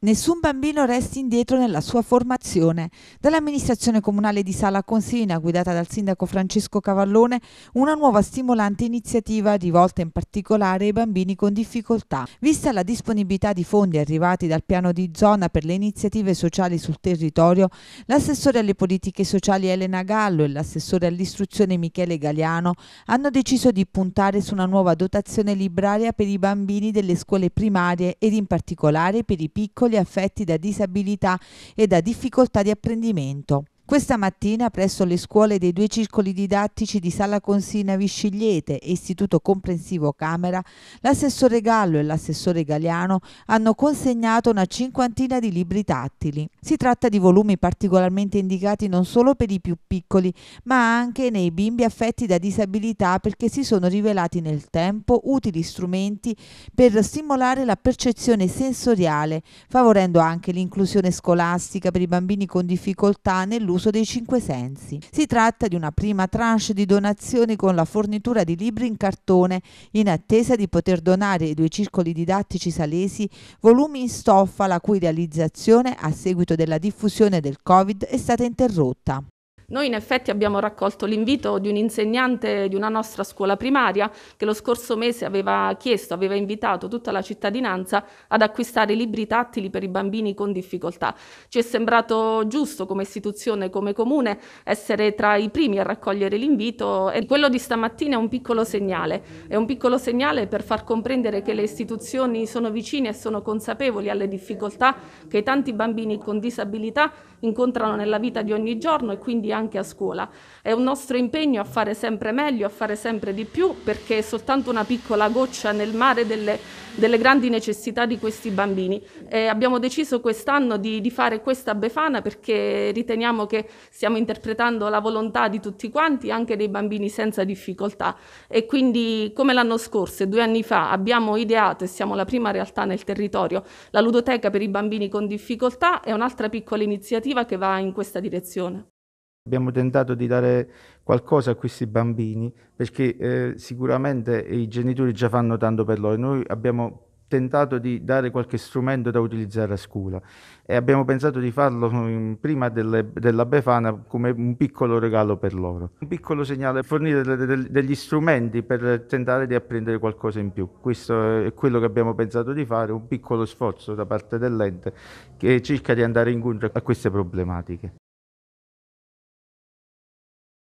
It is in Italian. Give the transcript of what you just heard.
Nessun bambino resti indietro nella sua formazione. Dall'amministrazione comunale di Sala Consina, guidata dal sindaco Francesco Cavallone, una nuova stimolante iniziativa rivolta in particolare ai bambini con difficoltà. Vista la disponibilità di fondi arrivati dal piano di zona per le iniziative sociali sul territorio, l'assessore alle politiche sociali Elena Gallo e l'assessore all'istruzione Michele Galiano hanno deciso di puntare su una nuova dotazione libraria per i bambini delle scuole primarie ed in particolare per i piccoli piccoli affetti da disabilità e da difficoltà di apprendimento. Questa mattina presso le scuole dei due circoli didattici di Sala Consina Viscigliete e Istituto Comprensivo Camera, l'assessore Gallo e l'assessore Galiano hanno consegnato una cinquantina di libri tattili. Si tratta di volumi particolarmente indicati non solo per i più piccoli, ma anche nei bimbi affetti da disabilità perché si sono rivelati nel tempo utili strumenti per stimolare la percezione sensoriale, favorendo anche l'inclusione scolastica per i bambini con difficoltà nell'uso l'uso dei cinque sensi. Si tratta di una prima tranche di donazioni con la fornitura di libri in cartone in attesa di poter donare ai due circoli didattici salesi volumi in stoffa la cui realizzazione a seguito della diffusione del Covid è stata interrotta. Noi in effetti abbiamo raccolto l'invito di un insegnante di una nostra scuola primaria che lo scorso mese aveva chiesto, aveva invitato tutta la cittadinanza ad acquistare libri tattili per i bambini con difficoltà. Ci è sembrato giusto come istituzione, come comune, essere tra i primi a raccogliere l'invito e quello di stamattina è un piccolo segnale, è un piccolo segnale per far comprendere che le istituzioni sono vicine e sono consapevoli alle difficoltà che tanti bambini con disabilità incontrano nella vita di ogni giorno e quindi anche a scuola. È un nostro impegno a fare sempre meglio, a fare sempre di più, perché è soltanto una piccola goccia nel mare delle, delle grandi necessità di questi bambini. Eh, abbiamo deciso quest'anno di, di fare questa Befana perché riteniamo che stiamo interpretando la volontà di tutti quanti, anche dei bambini senza difficoltà. E quindi, come l'anno scorso e due anni fa, abbiamo ideato e siamo la prima realtà nel territorio, la ludoteca per i bambini con difficoltà è un'altra piccola iniziativa che va in questa direzione. Abbiamo tentato di dare qualcosa a questi bambini perché eh, sicuramente i genitori già fanno tanto per loro. Noi abbiamo tentato di dare qualche strumento da utilizzare a scuola e abbiamo pensato di farlo mm, prima delle, della Befana come un piccolo regalo per loro. Un piccolo segnale, fornire de, de, degli strumenti per tentare di apprendere qualcosa in più. Questo è quello che abbiamo pensato di fare, un piccolo sforzo da parte dell'ente che cerca di andare incontro a queste problematiche.